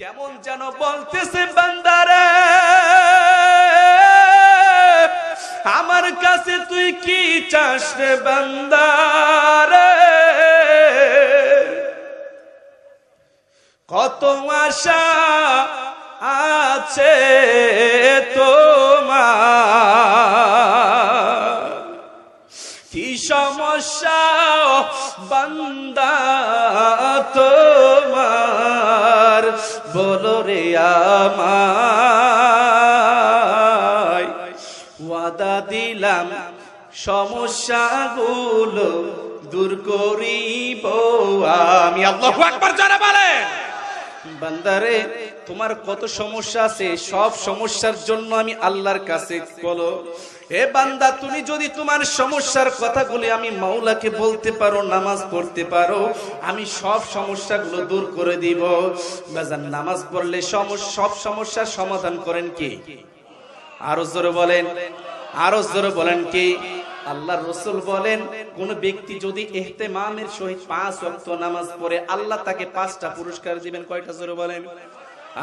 কেমন যেন বলতেছে বান্দারে আমার কাছে তুই কি চাস রে বান্দারে কত আশা আছে তোমার কি সমস্যা বন্দা তো বলো রে আমায় ওয়াদা দিলাম সমস্যাগুলো দূর করিব আমি আল্লাহু আকবার যারা বলেন বান্দারে তোমার কত সমস্যা আছে সব সমস্যার জন্য আমি আল্লাহর কাছে বলো হে বান্দা তুমি যদি তোমার সমস্যার কথাগুলি আমি মাওলাকে বলতে পারো নামাজ পড়তে পারো আমি সব সমস্যাগুলো দূর করে দিব বাজার নামাজ পড়লে সব সমস্যার সমাধান করেন কি আরো জোরে বলেন আরো জোরে বলেন কি আল্লাহ রসুল বলেন কোন ব্যক্তি যদি এহতেমামের সহিত পাঁচ অক্ত নামাজ পড়ে আল্লাহ তাকে পাঁচটা পুরস্কার দিবেন কয়টা জোরে বলেন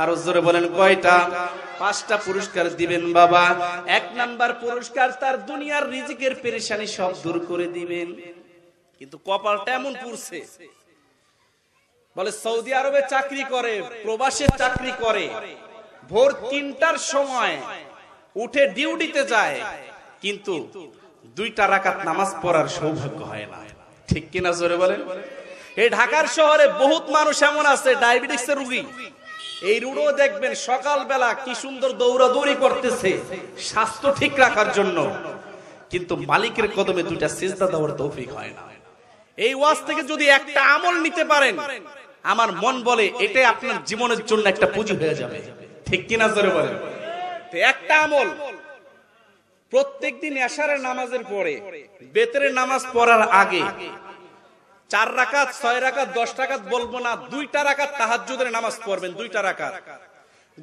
আরো জোরে বলেন কয়টা পাঁচটা পুরস্কার দিবেন বাবা এক নাম্বার পুরস্কার তার দুনিয়ার রিজিকের পেরেশানি সব দূর করে দিবেন কিন্তু কপালটা এমন পুরছে বলে সৌদি আরবে চাকরি করে প্রবাসে চাকরি করে ভোর তিনটার সময় উঠে ডিউটিতে যায় কিন্তু দুইটা রাকাত নামাজ পড়ার সৌভাগ্য হয় না ঠিক কিনা জোরে বলেন এই ঢাকার শহরে বহুত মানুষ এমন আছে এর রুগী এই রুড়ো দেখবেন সকালবেলা কি সুন্দর দৌড়াদৌড়ি করতেছে স্বাস্থ্য ঠিক রাখার জন্য কিন্তু মালিকের কদমে দুইটা সিজদা দেওয়ার তৌফিক হয় না এই ওয়াজ থেকে যদি একটা আমল নিতে পারেন আমার মন বলে এটাই আপনার জীবনের জন্য একটা পুঁজি হয়ে যাবে ঠিক কিনা জোরে বলেন একটা আমল প্রত্যেক দিন এশারের নামাজের পরে বেতরের নামাজ পড়ার আগে চার রাকাত ছয় রাকাত দশ টাকাত বলবো না দুইটা রাখাত তাহাজুদের নামাজ পড়বেন দুইটা রাকাত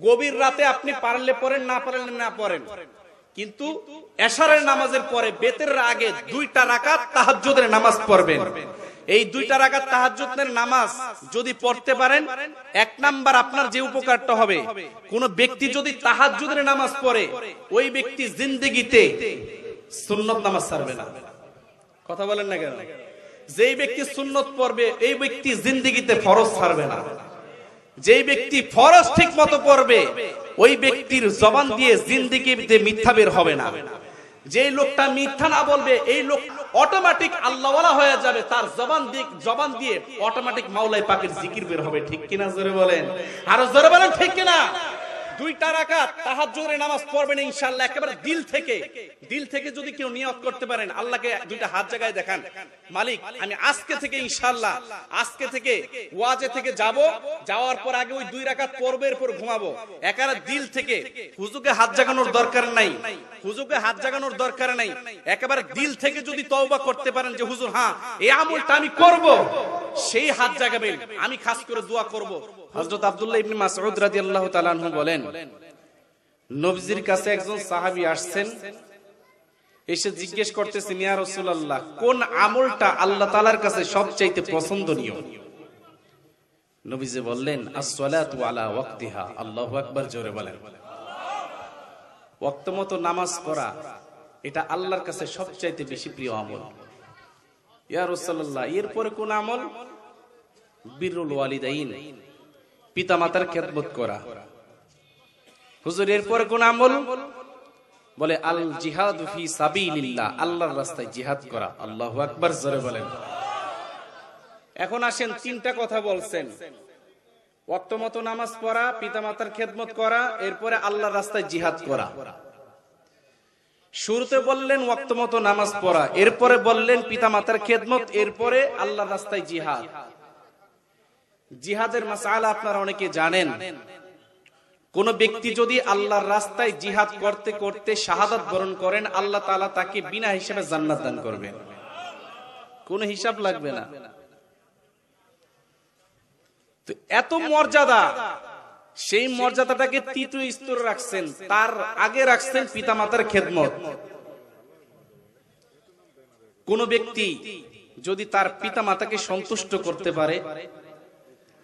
গভীর রাতে আপনি পারলে পড়েন না পারলে না পড়েন কিন্তু এশারের নামাজের পরে বেতের আগে দুইটা রাকাত তাহাজুদের নামাজ পড়বেন এই দুইটা রাগাত তাহাজের নামাজ যদি পড়তে পারেন এক নাম্বার আপনার যে উপকারটা হবে কোন ব্যক্তি যদি তাহাজের নামাজ পড়ে ওই ব্যক্তি জিন্দিগিতে সুন্নত নামাজ ছাড়বে না কথা বলেন না কেন যে ব্যক্তি সুন্নত পড়বে এই ব্যক্তি জিন্দিগিতে ফরজ ছাড়বে না যে ব্যক্তি ফরজ ঠিক মতো পড়বে ওই ব্যক্তির জবান দিয়ে জিন্দিগিতে মিথ্যা বের হবে না যে লোকটা মিথ্যা না বলবে এই লোক অটোমেটিক আল্লাহওয়ালা হয়ে যাবে তার জবান দিক জবান দিয়ে অটোমেটিক মাওলাই পাকের জিকির বের হবে ঠিক কিনা জোরে বলেন আরো জোরে বলেন ঠিক কিনা দুইটা নামাজ পড়বেন একেবারে দিল থেকে দিল থেকে যদি কেউ করতে পারেন আল্লাহকে দুইটা হাত জায়গায় দেখান মালিক আমি আজকে থেকে আজকে থেকে ওয়াজে থেকে যাব যাওয়ার পর আগে ওই দুই পর্বের পর ঘুমাবো একারা দিল থেকে হুজুকে হাত জাগানোর দরকার নাই হুজুকে হাত জাগানোর দরকার নাই একেবারে দিল থেকে যদি তওবা করতে পারেন যে হুজুর হ্যাঁ এ আমলটা আমি করব সেই হাত জাগাবেন আমি খাস করে দোয়া করব হজরত আবদুল্লাহ ইবনে মাসউদ রাদিয়াল্লাহু তাআলা আনহু বলেন নবজির কাছে একজন সাহাবী আসছেন এসে জিজ্ঞেস করতেছেন ইয়া রাসূলুল্লাহ কোন আমলটা আল্লাহ তাআলার কাছে সবচাইতে পছন্দনীয় নবীজি বললেন আসসালাতু আলা ওয়াক্তিহা আল্লাহু আকবার জোরে বলেন ওয়াক্ত মতো নামাজ পড়া এটা আল্লাহর কাছে সবচাইতে বেশি প্রিয় আমল ইয়া রাসূলুল্লাহ এরপরে কোন আমল বিরুল ওয়ালিদাইন পিতামাতার মাতার খেদমত করা হুজুর এরপর কোন আমল বলে আল জিহাদ ফি সাবিলিল্লাহ আল্লাহর রাস্তায় জিহাদ করা আল্লাহু আকবার জোরে বলেন এখন আসেন তিনটা কথা বলছেন ওয়াক্ত নামাজ পড়া পিতামাতার খেদমত করা এরপরে আল্লাহর রাস্তায় জিহাদ করা শুরুতে বললেন ওয়াক্ত নামাজ পড়া এরপরে বললেন পিতামাতার খেদমত এরপরে আল্লাহর রাস্তায় জিহাদ জিহাদের মাসালা আপনারা অনেকে জানেন কোন ব্যক্তি যদি আল্লাহর রাস্তায় জিহাদ করতে করতে শাহাদাত বরণ করেন আল্লাহ তালা তাকে বিনা হিসাবে জান্নাত দান করবেন কোন হিসাব লাগবে না এত মর্যাদা সেই মর্যাদাটাকে তৃতীয় স্তর রাখছেন তার আগে রাখছেন পিতামাতার খেদমত কোন ব্যক্তি যদি তার পিতামাতাকে সন্তুষ্ট করতে পারে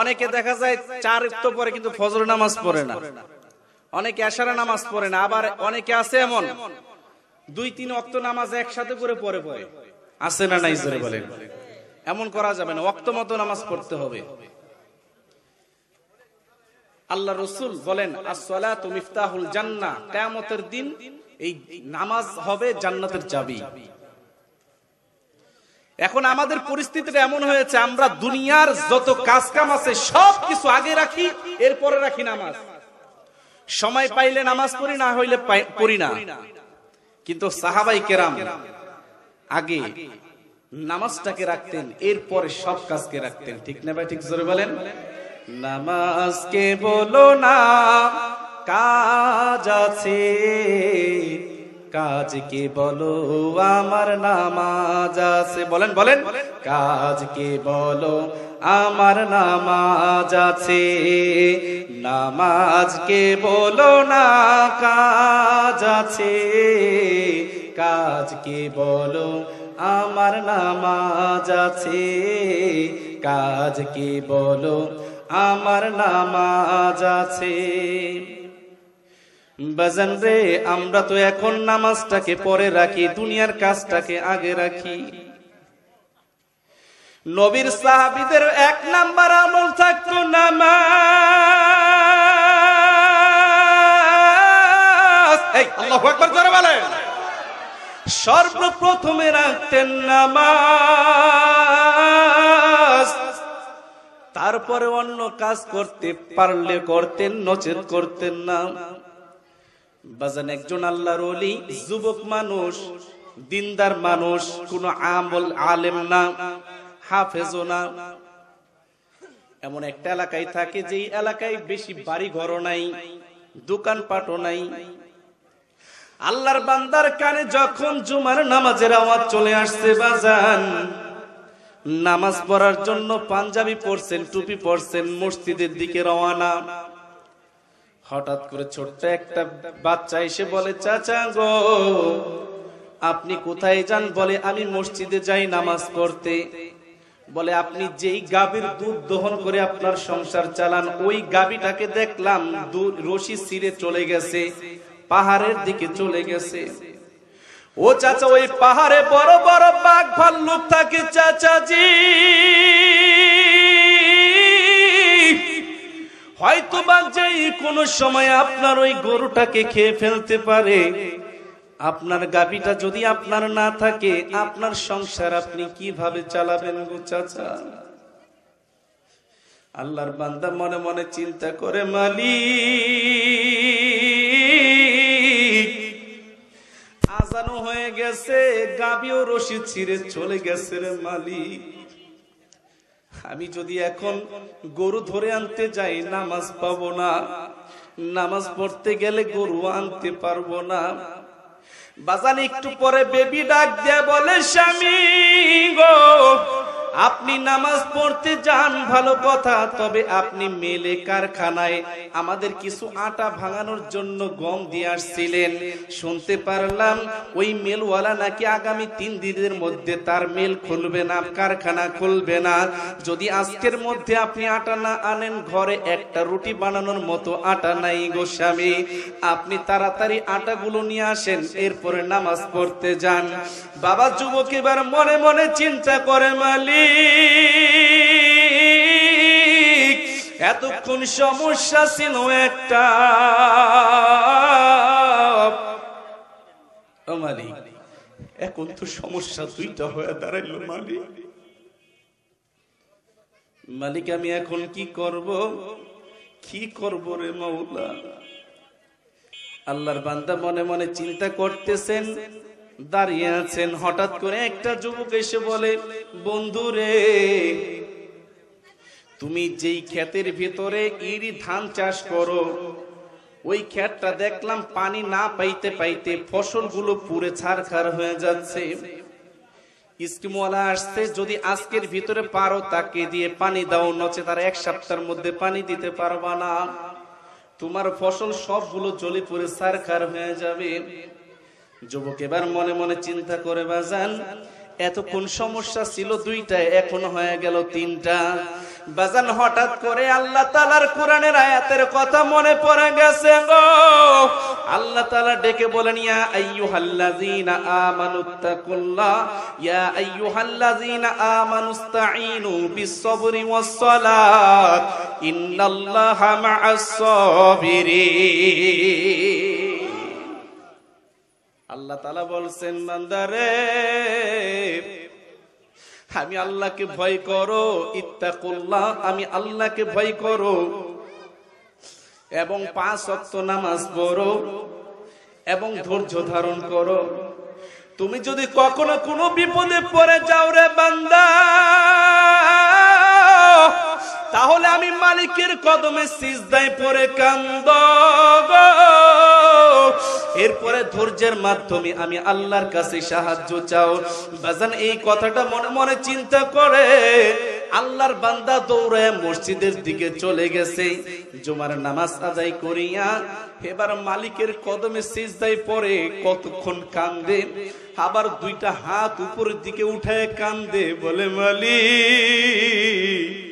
অনেকে দেখা যায় চার উক্ত পরে কিন্তু ফজর নামাজ পড়ে না অনেকে আশারা নামাজ পড়ে না আবার অনেকে আছে এমন দুই তিন অক্ত নামাজ একসাথে করে পরে পরে আছে না নাই জোরে বলেন এমন করা যাবে না অক্ত মতো নামাজ পড়তে হবে আল্লাহ রসুল বলেন আসসালাতু মিফতাহুল জান্না কিয়ামতের দিন এই নামাজ হবে জান্নাতের চাবি এখন আমাদের পরিস্থিতিটা এমন হয়েছে আমরা দুনিয়ার যত কাজ কাম আছে সব কিছু আগে রাখি এরপরে রাখি নামাজ সময় পাইলে নামাজ পড়ি না হইলে পড়ি না কিন্তু সাহাবাই কেরাম আগে নামাজটাকে রাখতেন এরপরে সব কাজকে রাখতেন ঠিক না ভাই ঠিক জোরে বলেন নামাজকে বলো না কাজ আছে কাজ কি বলো আমার নামাজ আছে বলেন বলেন কাজ কি বলো আমার নামাজ আছে নামাজ কে বলো না কাজ আছে কাজ কে বলো আমার নামাজ আছে কাজ কে বলো আমার নামাজ আছে বাজান রে আমরা তো এখন নামাজটাকে পরে রাখি দুনিয়ার কাজটাকে আগে রাখি নবীর সাহাবিদের এক নাম্বার আমল থাকতো নামাজ সর্বপ্রথমে রাখতেন নামাজ তারপরে অন্য কাজ করতে পারলে করতেন নচেত করতেন না বাজান একজন আল্লাহর অলি যুবক মানুষ দিনদার মানুষ কোন আমল আলেম না হাফেজও না এমন একটা এলাকায় থাকে যে এলাকায় বেশি বাড়ি ঘরও নাই দোকানপাটও নাই আল্লাহর বান্দার কানে যখন জুমার নামাজের আওয়াজ চলে আসছে বাজান নামাজ পড়ার জন্য পাঞ্জাবি পড়ছেন টুপি পড়ছেন মসজিদের দিকে রওনা হঠাৎ করে ছোট্ট একটা বাচ্চা এসে বলে চাচা গো আপনি কোথায় যান বলে আমি মসজিদে যাই নামাজ পড়তে বলে আপনি যেই গাভীর দুধ দহন করে আপনার সংসার চালান ওই গাবিটাকে দেখলাম রশি ছিঁড়ে চলে গেছে পাহাড়ের দিকে চলে গেছে ও চাচা ওই পাহাড়ে বড় বড় বাঘ ভাল্লুক থাকে চাচা জি হয়তো বা যেই সময় আপনার ওই গরুটাকে খেয়ে ফেলতে পারে আপনার গাবিটা যদি আপনার না থাকে আপনার সংসার আপনি কিভাবে চালাবেন গো চাচা আল্লাহর বান্দা মনে মনে চিন্তা করে মালি আজানো হয়ে গেছে গাবিও রশি ছিঁড়ে চলে গেছে রে মালিক আমি যদি এখন গরু ধরে আনতে যাই নামাজ পাবো না নামাজ পড়তে গেলে গরু আনতে পারবো না বাজানি একটু পরে বেবি ডাক দিয়ে বলে স্বামী গো আপনি নামাজ পড়তে যান ভালো কথা তবে আপনি মেলে কারখানায় আমাদের কিছু আটা ভাঙানোর জন্য গম দিয়ে আসছিলেন শুনতে পারলাম ওই মেলওয়ালা নাকি আগামী তিন দিনের মধ্যে তার মেল খুলবে না কারখানা খুলবে না যদি আজকের মধ্যে আপনি আটা না আনেন ঘরে একটা রুটি বানানোর মতো আটা নাই গোস্বামী আপনি তাড়াতাড়ি আটাগুলো নিয়ে আসেন এরপরে নামাজ পড়তে যান বাবা যুবক এবার মনে মনে চিন্তা করে মালিক এতক্ষণ সমস্যা ছিল একটা মালিক এখন তো সমস্যা দুইটা হয়ে দাঁড়াইল মালিক মালিক আমি এখন কি করব কি করব রে মাওলা আল্লাহর বান্দা মনে মনে চিন্তা করতেছেন দাঁড়িয়ে আছেন হঠাৎ করে একটা যুবক এসে বলে বন্ধু রে তুমি যেই ক্ষেতের ভিতরে ইরি ধান চাষ করো ওই ক্ষেতটা দেখলাম পানি না পাইতে পাইতে ফসলগুলো পুরে ছারখার হয়ে যাচ্ছে স্কিমওয়ালা আসছে যদি আজকের ভিতরে পারো তাকে দিয়ে পানি দাও নচে তার এক সপ্তাহের মধ্যে পানি দিতে পারবা না তোমার ফসল সবগুলো জলে পুরে সারখার হয়ে যাবে যুবক এবার মনে মনে চিন্তা করে বাজান এতক্ষণ সমস্যা ছিল দুইটা এখন হয়ে গেল তিনটা বাজান হঠাৎ করে আল্লাহ তালার কোরআনের আয়াতের কথা মনে পড়ে গেছে গো আল্লাহ তালা ডেকে বলেন ইয়া আইয়ুহাল্লাযীনা আমানুত্তাকুল্লাহ ইয়া আইয়ুহাল্লাযীনা আমানুস্তাঈনু বিস-সাবরি ওয়াস-সালাত ইন্নাল্লাহা মা'আস-সাবিরিন আল্লাহ তালা বলছেন মান্দারে আমি আল্লাহকে ভয় করো ইত্তা করলাম আমি আল্লাহকে ভয় করো এবং পাঁচ অক্ত নামাজ পড়ো এবং ধৈর্য ধারণ করো তুমি যদি কখনো কোনো বিপদে পড়ে যাও রে বান্দা তাহলে আমি মালিকের কদমে সিজদায় পরে কান্দ এরপরে ধৈর্যের মাধ্যমে আমি আল্লাহর কাছে সাহায্য চাও বাজান এই কথাটা মনে মনে চিন্তা করে আল্লাহর বান্দা দৌড়ে মসজিদের দিকে চলে গেছে জুমার নামাজ আদায় করিয়া এবার মালিকের কদমে সিজদায় পরে কতক্ষণ কান্দে আবার দুইটা হাত উপরের দিকে উঠে কান্দে বলে মালিক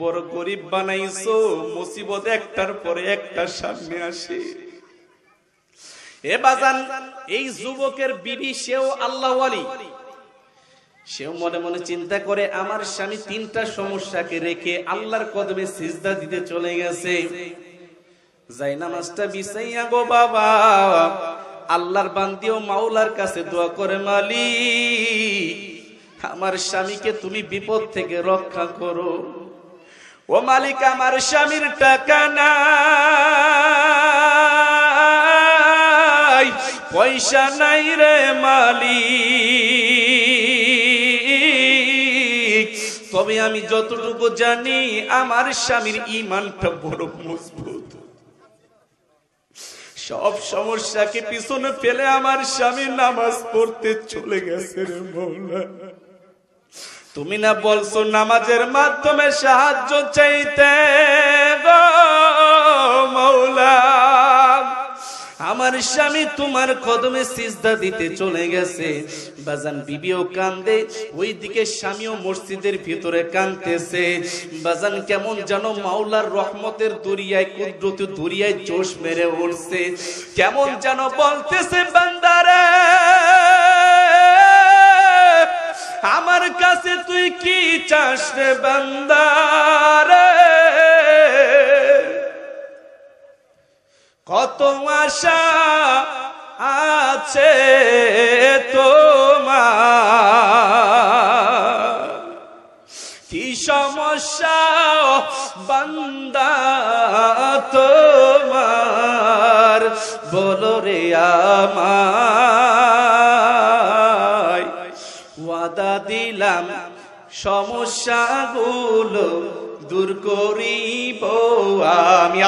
বড় গরিব বানাইছো মুসিবত একটার পরে একটা সামনে আসে এ বাজান এই যুবকের বিবি সেও আল্লাহ সেও মনে মনে চিন্তা করে আমার স্বামী তিনটা সমস্যাকে রেখে আল্লাহর কদমে সিজদা দিতে চলে গেছে যাই নামাজটা বিছাইয়া গো বাবা আল্লাহর বান্দিও মাওলার কাছে দোয়া করে মালি আমার স্বামীকে তুমি বিপদ থেকে রক্ষা করো ও মালিক আমার স্বামীর টাকা নাই পয়সা নাই রে মালি তবে আমি যতটুকু জানি আমার স্বামীর ইমানটা বড় মজবুত সব সমস্যাকে পিছনে ফেলে আমার স্বামী নামাজ পড়তে চলে গেছে রে মৌলা তুমি না বলছো নামাজের মাধ্যমে সাহায্য চাইতে মৌলা আমার স্বামী তোমার কদমে সিজদা দিতে চলে গেছে বাজান বিবিও কান্দে ওই দিকে স্বামীও মসজিদের ভিতরে কান্দতেছে বাজান কেমন যেন মাওলার রহমতের দরিয়ায় কুদরত দরিয়ায় জোশ মেরে উঠছে কেমন যেন বলতেছে বান্দারা আমার কাছে তুই কি চাস রে বান্দারে কত আশা আছে তোমার কি সমস্যা বান্দা তোমার বলো রে আমার বাধা দিলাম গুলো দূর করিব আমি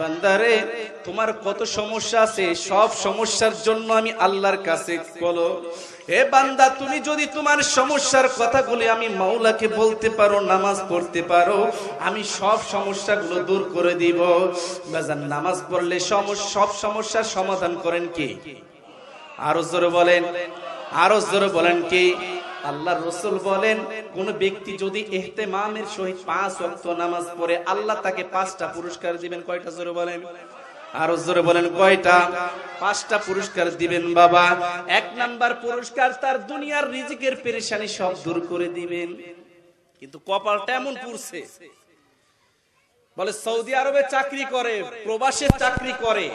বান্দারে তোমার কত সমস্যা আছে সব সমস্যার জন্য আমি আল্লাহর কাছে বলো হে বান্দা তুমি যদি তোমার সমস্যার কথাগুলি আমি মাওলাকে বলতে পারো নামাজ পড়তে পারো আমি সব সমস্যাগুলো দূর করে দিব বাজার নামাজ পড়লে সব সমস্যার সমাধান করেন কি আরো জোরে বলেন আরো জোরে বলেন কি আল্লাহ রসুল বলেন কোন ব্যক্তি যদি এহতেমামের সহিত পাঁচ অক্ত নামাজ পড়ে আল্লাহ তাকে পাঁচটা পুরস্কার দিবেন কয়টা জোরে বলেন আরো জোরে বলেন কয়টা পাঁচটা পুরস্কার দিবেন বাবা এক নাম্বার পুরস্কার তার দুনিয়ার রিজিকের পেরেশানি সব দূর করে দিবেন কিন্তু কপালটা এমন পুরছে বলে সৌদি আরবে চাকরি করে প্রবাসে চাকরি করে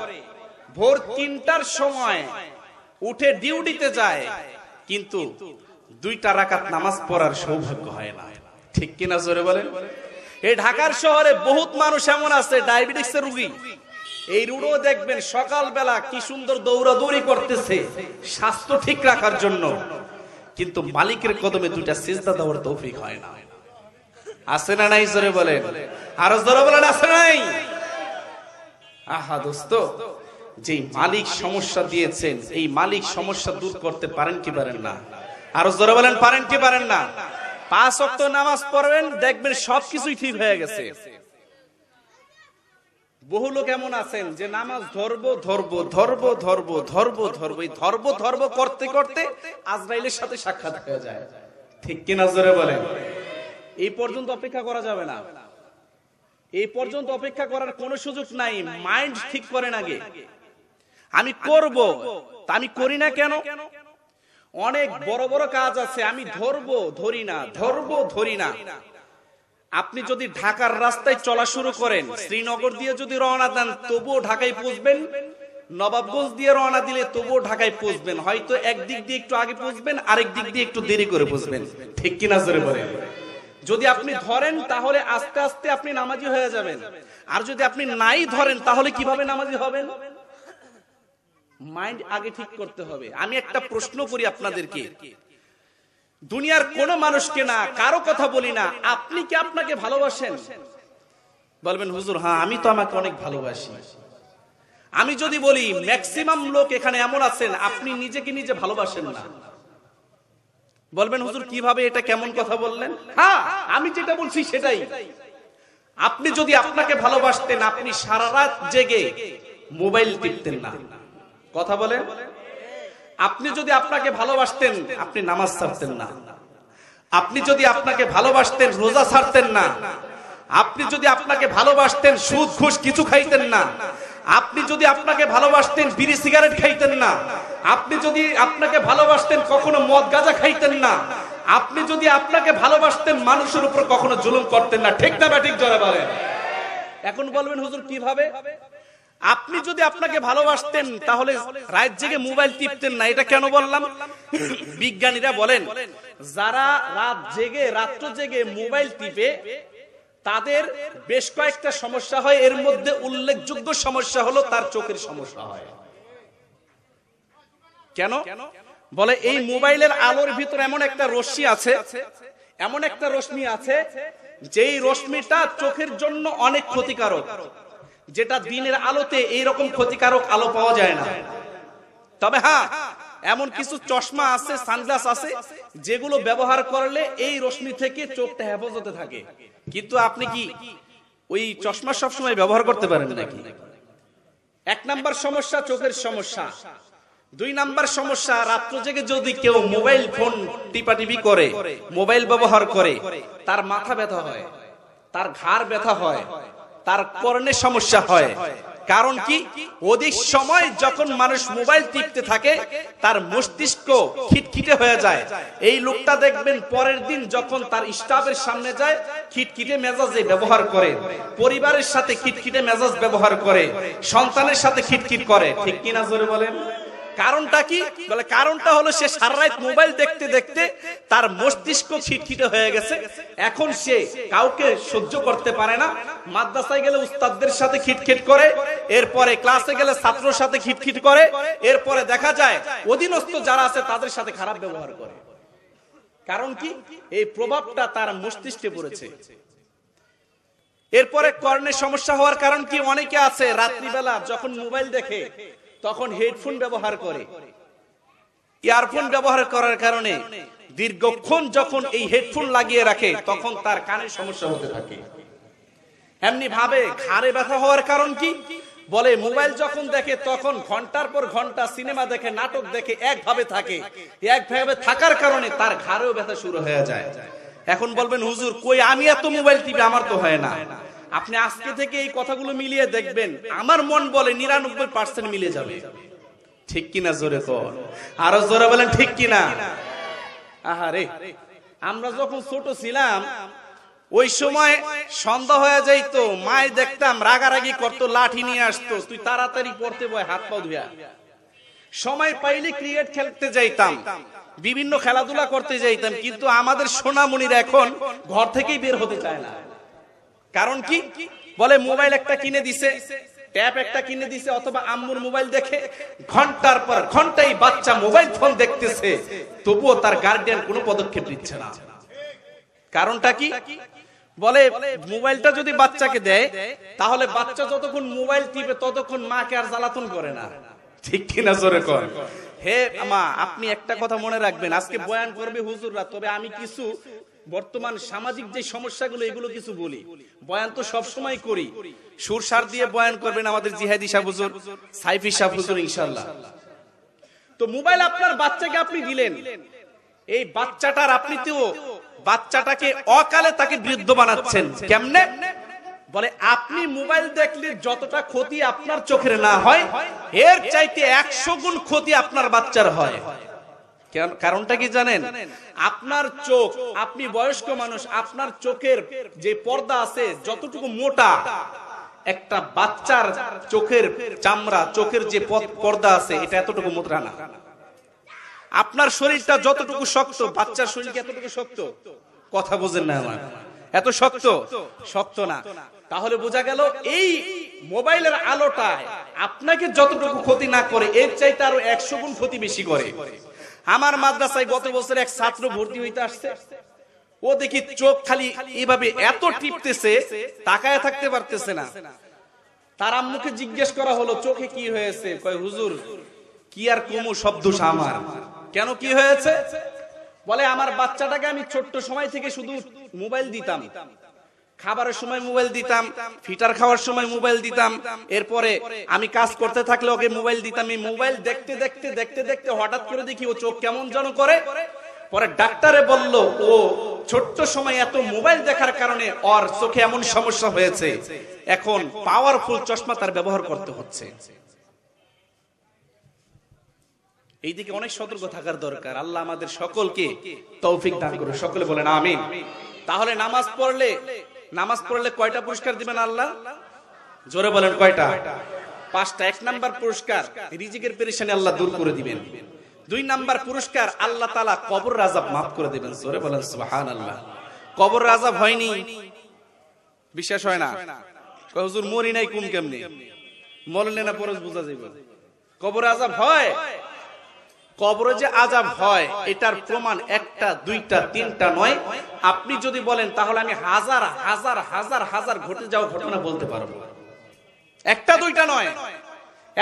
ভোর তিনটার সময় উঠে ডিউটিতে যায় কিন্তু দুইটা রাকাত নামাজ পড়ার সৌভাগ্য হয় না ঠিক কিনা জোরে বলেন এই ঢাকার শহরে বহুত মানুষ এমন আছে এর রুগী এই রুড়ো দেখবেন সকালবেলা কি সুন্দর দৌড়াদৌড়ি করতেছে স্বাস্থ্য ঠিক রাখার জন্য কিন্তু মালিকের কদমে দুইটা সিজদা দেওয়ার তৌফিক হয় না আছে না নাই জোরে বলেন আরো জোরে বলেন আছে নাই আহা দোস্ত যে মালিক সমস্যা দিয়েছেন এই মালিক সমস্যা দূর করতে পারেন কি পারেন না আরো জোরে বলেন পারেন কি পারেন না পাঁচ অক্ত নামাজ পড়বেন দেখবেন সবকিছুই ঠিক হয়ে গেছে বহু লোক এমন আছেন যে নামাজ ধরবো ধরবো ধরবো ধরবো ধরবো ধরবো ধরবো ধরবো করতে করতে আজরাইলের সাথে সাক্ষাৎ হয়ে যায় ঠিক কিনা জোরে বলেন এই পর্যন্ত অপেক্ষা করা যাবে না এই পর্যন্ত অপেক্ষা করার কোনো সুযোগ নাই মাইন্ড ঠিক করেন আগে আমি করব আমি করি না কেন অনেক বড় বড় কাজ আছে আমি ধরব ধরি না ধরব ধরি না আপনি যদি ঢাকার রাস্তায় চলা শুরু করেন শ্রীনগর দিয়ে যদি রওনা দেন তবুও ঢাকায় পৌঁছবেন নবাবগঞ্জ দিয়ে রওনা দিলে তবুও ঢাকায় পৌঁছবেন হয়তো একদিক দিয়ে একটু আগে পৌঁছবেন আরেক দিক দিয়ে একটু দেরি করে পৌঁছবেন ঠিক কিনা জোরে বলে যদি আপনি ধরেন তাহলে আস্তে আস্তে আপনি নামাজি হয়ে যাবেন আর যদি আপনি নাই ধরেন তাহলে কিভাবে নামাজি হবেন মাইন্ড আগে ঠিক করতে হবে আমি একটা প্রশ্ন করি আপনাদেরকে দুনিয়ার কোন মানুষকে না কারো কথা বলি না আপনি কি আপনাকে ভালোবাসেন বলবেন হুজুর হ্যাঁ আমি তো আমাকে অনেক ভালোবাসি আমি যদি বলি ম্যাক্সিমাম লোক এখানে এমন আছেন আপনি নিজেকে নিজে ভালোবাসেন না বলবেন হুজুর কিভাবে এটা কেমন কথা হ্যাঁ, বললেন হ্যাঁ আমি যেটা বলছি সেটাই আপনি যদি আপনাকে ভালোবাসতেন আপনি সারা রাত জেগে মোবাইল টিপতেন না কথা বলে আপনি যদি আপনাকে ভালোবাসতেন আপনি নামাজ ছাড়তেন না আপনি যদি আপনাকে ভালোবাসতেন রোজা ছাড়তেন না আপনি যদি আপনাকে ভালোবাসতেন সুদ ঘুষ কিছু খাইতেন না আপনি যদি আপনাকে ভালোবাসতেন বিড়ি সিগারেট খাইতেন না আপনি যদি আপনাকে ভালোবাসতেন কখনো মদ গাজা খাইতেন না আপনি যদি আপনাকে ভালোবাসতেন মানুষের উপর কখনো জুলুম করতেন না ঠিক না ব্যাটিক জোরে বলেন এখন বলবেন হুজুর কিভাবে আপনি যদি আপনাকে ভালোবাসতেন তাহলে রাত জেগে মোবাইল টিপতেন না এটা কেন বললাম বিজ্ঞানীরা বলেন যারা রাত জেগে রাত্র জেগে মোবাইল টিপে তাদের বেশ কয়েকটা সমস্যা হয় এর মধ্যে উল্লেখযোগ্য সমস্যা হলো তার চোখের সমস্যা হয় কেন বলে এই মোবাইলের আলোর ভিতরে এমন একটা রশ্মি আছে এমন একটা রশ্মি আছে যেই রশ্মিটা চোখের জন্য অনেক ক্ষতিকারক যেটা দিনের আলোতে এই রকম ক্ষতিকারক আলো পাওয়া যায় না তবে হ্যাঁ এমন কিছু চশমা আছে সানগ্লাস আছে যেগুলো ব্যবহার করলে এই রশ্মি থেকে চোখটা হেফাজতে থাকে কিন্তু আপনি কি ওই চশমা সবসময় ব্যবহার করতে পারেন নাকি এক নাম্বার সমস্যা চোখের সমস্যা দুই নাম্বার সমস্যা রাত্র জেগে যদি কেউ মোবাইল ফোন টিপাটিপি করে মোবাইল ব্যবহার করে তার মাথা ব্যথা হয় তার ঘাড় ব্যথা হয় তার কর্ণে সমস্যা হয় কারণ কি অধিক সময় যখন মানুষ মোবাইল টিপতে থাকে তার মস্তিষ্ক খিটখিটে হয়ে যায় এই লোকটা দেখবেন পরের দিন যখন তার স্টাফের সামনে যায় খিটখিটে মেজাজে ব্যবহার করে পরিবারের সাথে খিটখিটে মেজাজ ব্যবহার করে সন্তানের সাথে খিটখিট করে ঠিক কিনা জোরে বলেন কারণটা কি বলে কারণটা হলো সে সারারাত মোবাইল দেখতে দেখতে তার মস্তিষ্ক ছিটখিটে হয়ে গেছে এখন সে কাউকে সহ্য করতে পারে না মাদ্রাসায় গেলে উস্তাদদের সাথে খিটখিট করে এরপরে ক্লাসে গেলে ছাত্রর সাথে খিটখিট করে এরপরে দেখা যায় অধীনস্থ যারা আছে তাদের সাথে খারাপ ব্যবহার করে কারণ কি এই প্রভাবটা তার মস্তিষ্কে পড়েছে এরপরে কর্ণের সমস্যা হওয়ার কারণ কি অনেকে আছে রাত্রিবেলা যখন মোবাইল দেখে তখন হেডফোন ব্যবহার করে ইয়ারফোন ব্যবহার করার কারণে দীর্ঘক্ষণ যখন এই হেডফোন লাগিয়ে রাখে তখন তার কানে সমস্যা হতে থাকে এমনি ভাবে ঘাড়ে ব্যথা হওয়ার কারণ কি বলে মোবাইল যখন দেখে তখন ঘন্টার পর ঘন্টা সিনেমা দেখে নাটক দেখে একভাবে থাকে একভাবে থাকার কারণে তার ঘাড়েও ব্যথা শুরু হয়ে যায় এখন বলবেন হুজুর কই আমি এত মোবাইল টিভি আমার তো হয় না আপনি আজকে থেকে এই কথাগুলো মিলিয়ে দেখবেন আমার মন বলে নিরানব্বই পার্সেন্ট মিলে যাবে ঠিক কিনা জোরে কর আরো জোরে বলেন ঠিক কিনা আহারে আমরা যখন ছোট ছিলাম ওই সময় সন্ধ্যা হয়ে যাইতো মায় দেখতাম রাগারাগি করতো লাঠি নিয়ে আসতো তুই তাড়াতাড়ি পড়তে বয় হাত পা ধুয়া সময় পাইলে ক্রিকেট খেলতে যাইতাম বিভিন্ন খেলাধুলা করতে যাইতাম কিন্তু আমাদের সোনামণির এখন ঘর থেকেই বের হতে চায় না কারণ কি বলে মোবাইল একটা কিনে দিছে ট্যাপ একটা কিনে দিছে অথবা আম্মুর মোবাইল দেখে ঘন্টার পর ঘন্টাই বাচ্চা মোবাইল ফোন দেখতেছে তবুও তার গার্ডিয়ান কোনো পদক্ষেপ নিচ্ছে না কারণটা কি বলে মোবাইলটা যদি বাচ্চাকে দেয় তাহলে বাচ্চা যতক্ষণ মোবাইল টিপে ততক্ষণ মাকে আর জ্বালাতন করে না ঠিক কিনা জোরে কর হে মা আপনি একটা কথা মনে রাখবেন আজকে বয়ান করবে হুজুররা তবে আমি কিছু বর্তমান সামাজিক যে সমস্যাগুলো এগুলো কিছু বলি বয়ান তো সবসময় করি সুরসার দিয়ে বয়ান করবেন আমাদের জিহাদি সাহুজুর সাইফি সাহুজুর ইনশাল্লাহ তো মোবাইল আপনার বাচ্চাকে আপনি দিলেন এই বাচ্চাটার আপনি তো বাচ্চাটাকে অকালে তাকে বৃদ্ধ বানাচ্ছেন কেমনে বলে আপনি মোবাইল দেখলে যতটা ক্ষতি আপনার চোখের না হয় এর চাইতে একশো গুণ ক্ষতি আপনার বাচ্চার হয় কারণটা কি জানেন আপনার চোখ আপনি বয়স্ক মানুষ আপনার চোখের যে পর্দা আছে যতটুকু মোটা একটা বাচ্চার চোখের চামড়া চোখের যে পর্দা আছে এটা এতটুকু মোটা না আপনার শরীরটা যতটুকু শক্ত বাচ্চার শরীর এতটুকু শক্ত কথা বোঝেন না আমার এত শক্ত শক্ত না তাহলে বোঝা গেল এই মোবাইলের আলোটায় আপনাকে যতটুকু ক্ষতি না করে এর চাইতে আরো একশো গুণ ক্ষতি বেশি করে আমার মাদ্রাসায় গত বছর এক ছাত্র ভর্তি হইতে আসছে ও দেখি চোখ খালি এইভাবে এত টিপতেছে তাকায় থাকতে পারতেছে না তার আম্মুকে জিজ্ঞেস করা হলো চোখে কি হয়েছে কয় হুজুর কি আর কমু শব্দ আমার কেন কি হয়েছে বলে আমার বাচ্চাটাকে আমি ছোট্ট সময় থেকে শুধু মোবাইল দিতাম খাবারের সময় মোবাইল দিতাম ফিটার খাওয়ার সময় মোবাইল দিতাম এরপরে আমি কাজ করতে থাকলে ওকে মোবাইল দিতাম এই মোবাইল দেখতে দেখতে দেখতে দেখতে হঠাৎ করে দেখি ও চোখ কেমন যেন করে পরে ডাক্তারে বলল ও ছোট্ট সময় এত মোবাইল দেখার কারণে ওর চোখে এমন সমস্যা হয়েছে এখন পাওয়ারফুল চশমা তার ব্যবহার করতে হচ্ছে এইদিকে অনেক সতর্ক থাকার দরকার আল্লাহ আমাদের সকলকে তৌফিক দান করে সকলে বলেন আমিন তাহলে নামাজ পড়লে নামাজ পড়লে কয়টা পুরস্কার দিবেন আল্লাহ জোরে বলেন কয়টা পাঁচটা এক নাম্বার পুরস্কার রিজিকের পেরেশানি আল্লাহ দূর করে দিবেন দুই নাম্বার পুরস্কার আল্লাহ তালা কবর রাজাব মাফ করে দিবেন জোরে বলেন সুহান আল্লাহ কবর রাজাব হয়নি বিশ্বাস হয় না হুজুর মরি নাই কুম কেমনে মরলে না পরশ বোঝা যাবে কবর আজাব হয় কবরে যে আজাব হয় এটার প্রমাণ একটা দুইটা তিনটা নয় আপনি যদি বলেন তাহলে আমি হাজার হাজার হাজার হাজার ঘটে যাওয়া ঘটনা বলতে পারবো একটা দুইটা নয়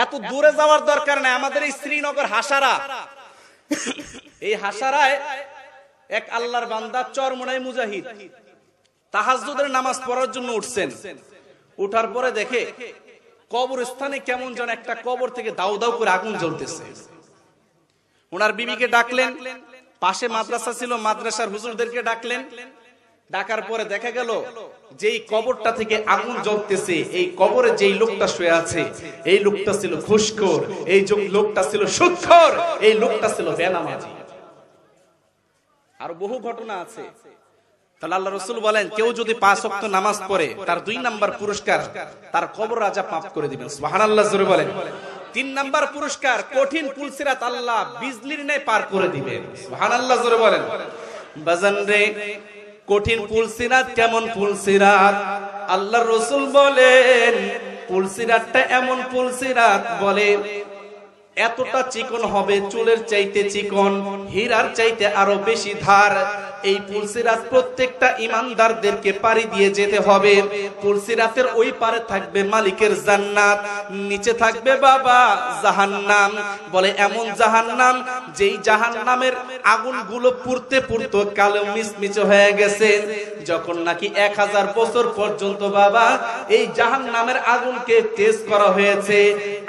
এত দূরে যাওয়ার দরকার নাই আমাদের এই শ্রীনগর হাসারা এই হাসারায় এক আল্লাহর বান্দা চরমোনাই মুজাহিদ তাহাজুদের নামাজ পড়ার জন্য উঠছেন উঠার পরে দেখে কবরস্থানে কেমন যেন একটা কবর থেকে দাউ দাউ করে আগুন জ্বলতেছে ওনার বিবিকে ডাকলেন পাশে মাদ্রাসা ছিল মাদ্রাসার হুজুরদেরকে ডাকলেন ডাকার পরে দেখা গেল যেই কবরটা থেকে আগুন জ্বলতেছে এই কবরে যেই লোকটা শুয়ে আছে এই লোকটা ছিল খুশকর এই লোকটা ছিল সুৎখোর এই লোকটা ছিল বেনামাজি আর বহু ঘটনা আছে তাহলে আল্লাহ রসুল বলেন কেউ যদি পাঁচ অক্ত নামাজ পড়ে তার দুই নাম্বার পুরস্কার তার কবর রাজা পাপ করে দিবেন সুবহানাল্লাহ জোরে বলেন তিন নাম্বার পুরস্কার কঠিন পুলসিরাত আল্লাহ বিজলির নেই পার করে দিবেন আল্লাহ জোরে বলেন বাজান রে কঠিন পুলসিরাত কেমন পুলসিরাত আল্লাহ রসুল বলেন পুলসিরাতটা এমন পুলসিরাত বলে এতটা চিকন হবে চুলের চাইতে চিকন হীরার চাইতে আরো বেশি ধার এই পুলসিরাত প্রত্যেকটা ইমানদারদেরকে পাড়ি দিয়ে যেতে হবে পুলসিরাতের ওই পারে থাকবে মালিকের জান্নাত নিচে থাকবে বাবা জাহান্নাম বলে এমন জাহান্নাম যেই জাহান্নামের আগুনগুলো পুরতে পুড়তে কালো মিচমিচে হয়ে গেছে যখন নাকি এক হাজার বছর পর্যন্ত বাবা এই জাহান্নামের আগুনকে তেজ করা হয়েছে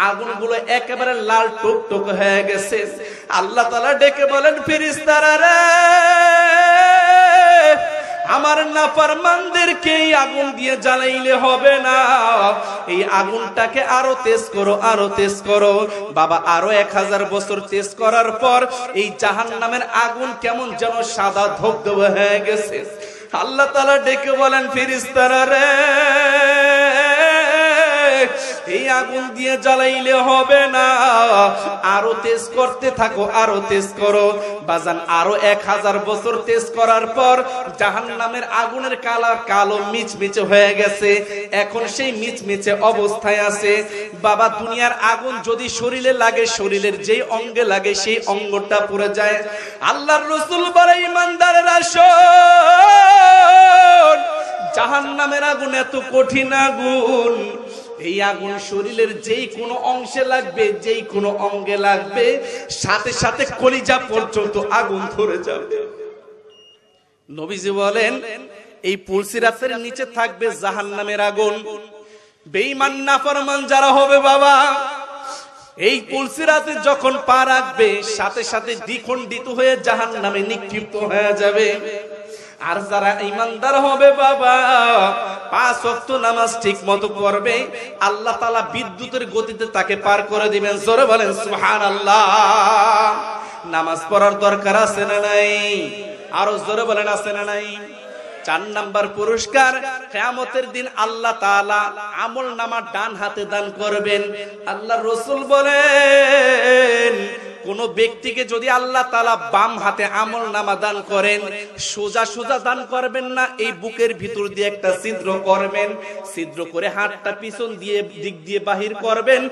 আগুনগুলো একেবারে লাল টুকটুক হয়ে গেছে আল্লাহ তালা ডেকে বলেন ফিরিস্তারা রে আমার নাফারমানদেরকে এই আগুন দিয়ে জ্বালাইলে হবে না এই আগুনটাকে আরো তেজ করো আরো তেজ করো বাবা আরো এক হাজার বছর তেজ করার পর এই জাহান নামের আগুন কেমন যেন সাদা ধবধব হয়ে গেছে আল্লাহ তালা ডেকে বলেন ফিরিস্তারা রে এই আগুন দিয়ে জ্বালাইলে হবে না আরো তেজ করতে থাকো আরো তেজ করো বাজান আরো এক হাজার বছর তেজ করার পর জাহান নামের আগুনের কালার কালো মিচমিচে হয়ে গেছে এখন সেই মিচমিচে অবস্থায় আছে বাবা দুনিয়ার আগুন যদি শরীরে লাগে শরীরের যেই অঙ্গে লাগে সেই অঙ্গটা পুড়ে যায় আল্লাহর রসুল বলে ইমানদারের আসন জাহান নামের আগুন এত কঠিন আগুন এই আগুন শরীরের যেই কোনো অংশে লাগবে যেই কোনো অঙ্গে লাগবে সাথে সাথে কলিজা পর্যন্ত আগুন ধরে যাবে নবীজি বলেন এই পুলসিরাতের নিচে থাকবে জাহান নামের আগুন বেইমান নাফরমান যারা হবে বাবা এই পুলসিরাতে যখন পা রাখবে সাথে সাথে দ্বিখণ্ডিত হয়ে জাহান নামে নিক্ষিপ্ত হয়ে যাবে আর যারা ইমানদার হবে বাবা পাঁচ অক্ত নামাজ ঠিক মতো পড়বে আল্লাহ তালা বিদ্যুতের গতিতে তাকে পার করে দিবেন জোরে বলেন সুহান আল্লাহ নামাজ পড়ার দরকার আছে না নাই আরো জোরে বলেন আছে না নাই চার নাম্বার পুরস্কার কেমতের দিন আল্লাহ তালা আমল নামা ডান হাতে দান করবেন আল্লাহ রসুল বলেন কোন ব্যক্তিকে যদি আল্লাহ তালা বাম হাতে আমল নামা দান করেন সোজা সোজা দান করবেন না এই বুকের ভিতর দিয়ে একটা ছিদ্র করবেন ছিদ্র করে হাতটা পিছন দিয়ে দিক দিয়ে বাহির করবেন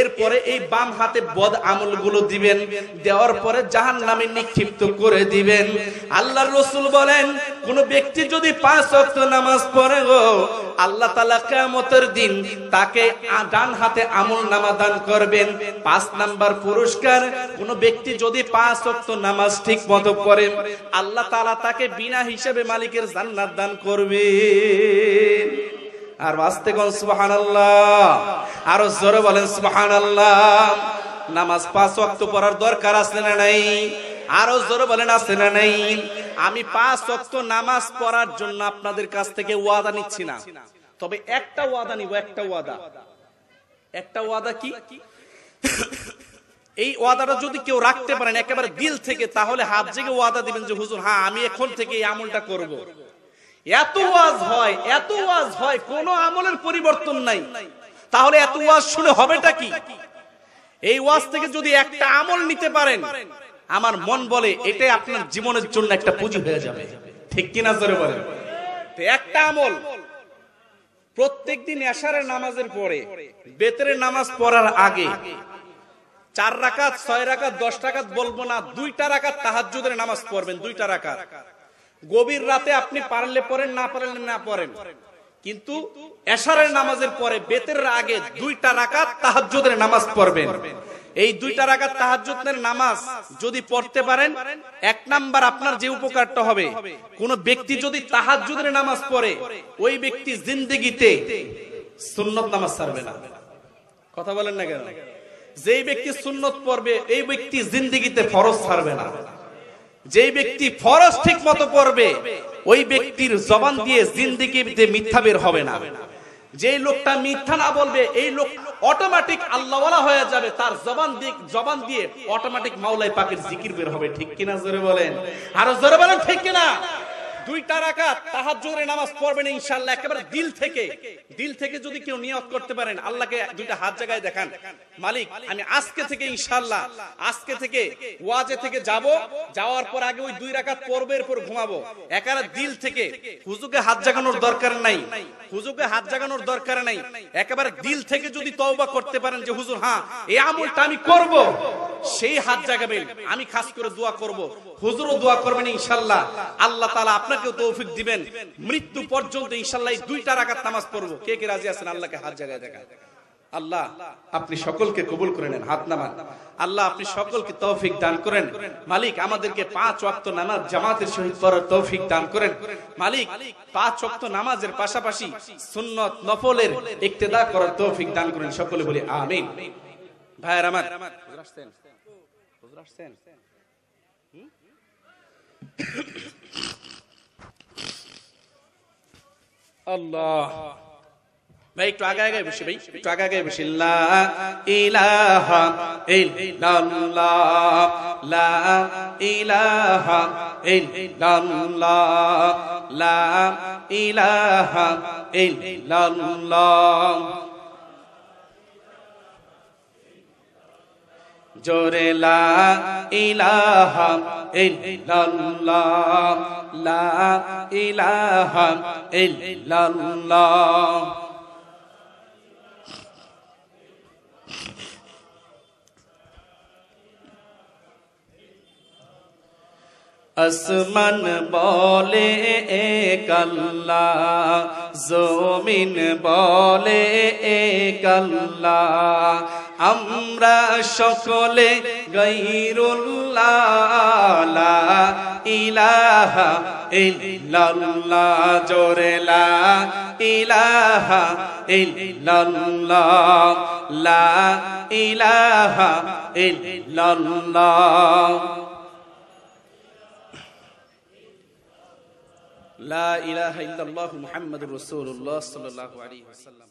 এরপরে এই বাম হাতে বদ আমল গুলো দিবেন দেওয়ার পরে জাহান নামে নিক্ষিপ্ত করে দিবেন আল্লাহ রসুল বলেন কোন ব্যক্তি যদি পাঁচ অক্ট নামাজ পড়ে গো আল্লাহ তালা কেমতের দিন তাকে ডান হাতে আমল নামা দান করবেন পাঁচ নাম্বার পুরস্কার কোন ব্যক্তি যদি পাঁচ অক্ত নামাজ ঠিক মতো করে আল্লাহ তালা তাকে বিনা হিসেবে মালিকের জান্নাত দান করবে আর বাঁচতে গন সুহান আল্লাহ আরো জোরে বলেন সুহান আল্লাহ নামাজ পাঁচ অক্ত পড়ার দরকার আছে না নাই আরো জোরে বলেন আছে না নাই আমি পাঁচ অক্ত নামাজ পড়ার জন্য আপনাদের কাছ থেকে ওয়াদা নিচ্ছি না তবে একটা ওয়াদা নিব একটা ওয়াদা একটা ওয়াদা কি এই ওয়াদাটা যদি কেউ রাখতে পারেন একেবারে দিল থেকে তাহলে হাত জেগে ওয়াদা দিবেন যে হুজুর হ্যাঁ আমি এখন থেকে এই আমলটা করব। এত ওয়াজ হয় এত ওয়াজ হয় কোন আমলের পরিবর্তন নাই তাহলে এত ওয়াজ শুনে হবেটা কি এই ওয়াজ থেকে যদি একটা আমল নিতে পারেন আমার মন বলে এটাই আপনার জীবনের জন্য একটা পুঁজি হয়ে যাবে ঠিক কিনা জোরে বলে একটা আমল প্রত্যেকদিন এশারের নামাজের পরে বেতরের নামাজ পড়ার আগে চার রাকাত ছয় রাখাত দশ টাকাত বলবো না দুইটা রাকাত তাহাজুদের নামাজ পড়বেন দুইটা রাখাত গভীর রাতে আপনি পারলে পড়েন না পারলে না পড়েন কিন্তু এশারের নামাজের পরে বেতের আগে দুইটা রাকাত তাহাজুদের নামাজ পড়বেন এই দুইটা রাখাত তাহাজ্জুদের নামাজ যদি পড়তে পারেন এক নাম্বার আপনার যে উপকারটা হবে কোন ব্যক্তি যদি তাহাজ্জুদের নামাজ পড়ে ওই ব্যক্তি জিন্দেগিতে সুন্নত নামাজ ছাড়বে না কথা বলেন না কেন যেই ব্যক্তি সুন্নত পড়বে এই ব্যক্তি জিন্দিগিতে ফরজ ছাড়বে না যে ব্যক্তি ফরজ ঠিক মতো পড়বে ওই ব্যক্তির জবান দিয়ে জিন্দিগিতে মিথ্যা বের হবে না যে লোকটা মিথ্যা না বলবে এই লোক অটোমেটিক আল্লাহওয়ালা হয়ে যাবে তার জবান দিক জবান দিয়ে অটোমেটিক মাওলাই পাকের জিকির বের হবে ঠিক কিনা জোরে বলেন আরো জোরে বলেন ঠিক কিনা দুইটা নামাজ পড়বেন একেবারে দিল থেকে দিল থেকে যদি কেউ করতে পারেন আল্লাহকে দুইটা হাত জায়গায় দেখান মালিক আমি আজকে থেকে আজকে থেকে ওয়াজে থেকে যাব যাওয়ার পর আগে ওই দুই পর্বের পর ঘুমাবো একারা দিল থেকে হুজুকে হাত জাগানোর দরকার নাই হুজুকে হাত জাগানোর দরকার নাই একেবারে দিল থেকে যদি তওবা করতে পারেন যে হুজুর হ্যাঁ এই আমলটা আমি করব সেই হাত জাগাবেন আমি খাস করে দোয়া করব হুজুরও দোয়া করবেন ইনশাল্লাহ আল্লাহ তাআলা আপনার আপনাকেও তৌফিক দিবেন মৃত্যু পর্যন্ত ইনশাল্লাহ দুইটা রাকাত নামাজ পড়বো কে কে রাজি আছেন আল্লাহকে হাত জায়গায় দেখা আল্লাহ আপনি সকলকে কবুল করে নেন হাত নামান আল্লাহ আপনি সকলকে তৌফিক দান করেন মালিক আমাদেরকে পাঁচ ওয়াক্ত নামাজ জামাতের সহিত পড়ার তৌফিক দান করেন মালিক পাঁচ ওয়াক্ত নামাজের পাশাপাশি সুন্নত নফলের ইক্তেদা করার তৌফিক দান করেন সকলে বলি আমিন ভাইয়ের আমার আসছেন আসছেন আল্লাহ ভাই একটু আগে আগে বসি ভাই একটু আগে আগে বসি লা ইলাহা ইল্লাল্লাহ লা ইলাহা ইল্লাল্লাহ লা ইলাহা ইল্লাল্লাহ جور لا اللہ اسمن بولے ایک اللہ زمین بولے ایک اللہ আমরা সকলে গৈরুল্লাহ ইলাহা ইল্লাল্লাহ জোরে ইলাহা ইল্লাল্লাহ লা ইলাহা ইল্লাল্লাহ লা ইলাহা ইল্লাল্লাহু মুহাম্মাদুর রাসূলুল্লাহ সাল্লাল্লাহু আলাইহি ওয়াসাল্লাম